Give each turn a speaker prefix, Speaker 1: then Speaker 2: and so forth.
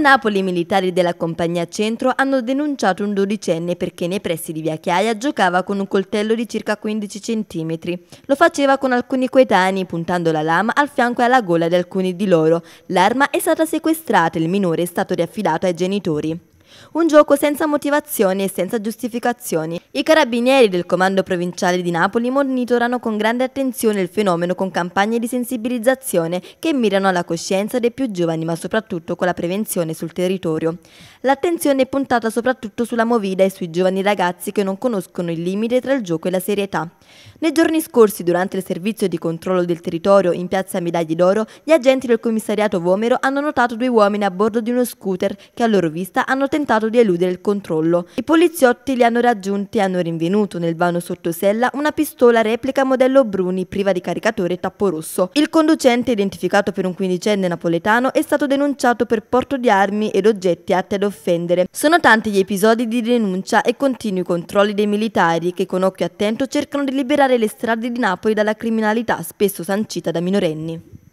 Speaker 1: Napoli i militari della compagnia Centro hanno denunciato un dodicenne perché nei pressi di Via Chiaia giocava con un coltello di circa 15 cm. Lo faceva con alcuni coetanei puntando la lama al fianco e alla gola di alcuni di loro. L'arma è stata sequestrata e il minore è stato riaffidato ai genitori. Un gioco senza motivazioni e senza giustificazioni. I carabinieri del Comando Provinciale di Napoli monitorano con grande attenzione il fenomeno con campagne di sensibilizzazione che mirano alla coscienza dei più giovani ma soprattutto con la prevenzione sul territorio. L'attenzione è puntata soprattutto sulla movida e sui giovani ragazzi che non conoscono il limite tra il gioco e la serietà. Nei giorni scorsi, durante il servizio di controllo del territorio in piazza Medagli d'Oro, gli agenti del commissariato Vomero hanno notato due uomini a bordo di uno scooter che a loro vista hanno tentato tentato di eludere il controllo. I poliziotti li hanno raggiunti e hanno rinvenuto nel vano sottosella una pistola replica modello Bruni priva di caricatore e tappo rosso. Il conducente, identificato per un quindicenne napoletano, è stato denunciato per porto di armi ed oggetti atti ad offendere. Sono tanti gli episodi di denuncia e continui controlli dei militari che con occhio attento cercano di liberare le strade di Napoli dalla criminalità spesso sancita da minorenni.